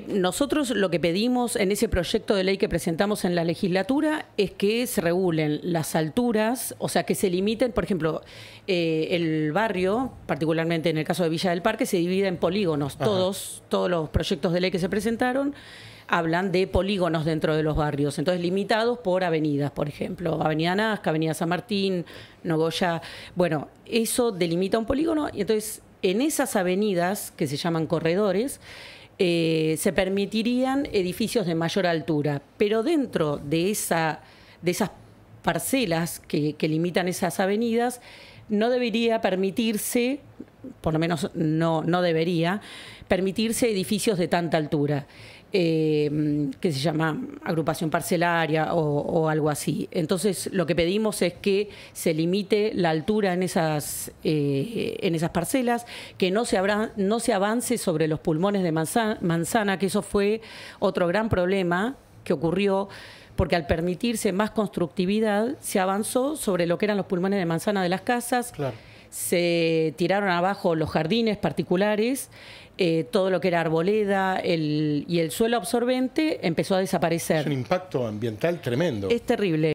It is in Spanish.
nosotros lo que pedimos en ese proyecto de ley que presentamos en la legislatura es que se regulen las alturas, o sea, que se limiten, por ejemplo, eh, el barrio, particularmente en el caso de Villa del Parque, se divide en polígonos. Todos, todos los proyectos de ley que se presentaron hablan de polígonos dentro de los barrios, entonces limitados por avenidas, por ejemplo, Avenida Nazca, Avenida San Martín, Nogoya. Bueno, eso delimita un polígono y entonces en esas avenidas que se llaman corredores, eh, se permitirían edificios de mayor altura, pero dentro de, esa, de esas parcelas que, que limitan esas avenidas, no debería permitirse, por lo menos no, no debería, permitirse edificios de tanta altura, eh, que se llama agrupación parcelaria o, algo así. Entonces, lo que pedimos es que se limite la altura en esas, eh, en esas parcelas, que no se, no se avance sobre los pulmones de manzana, manzana, que eso fue otro gran problema que ocurrió porque al permitirse más constructividad se avanzó sobre lo que eran los pulmones de manzana de las casas. Claro se tiraron abajo los jardines particulares, eh, todo lo que era arboleda el, y el suelo absorbente empezó a desaparecer. Es un impacto ambiental tremendo. Es terrible.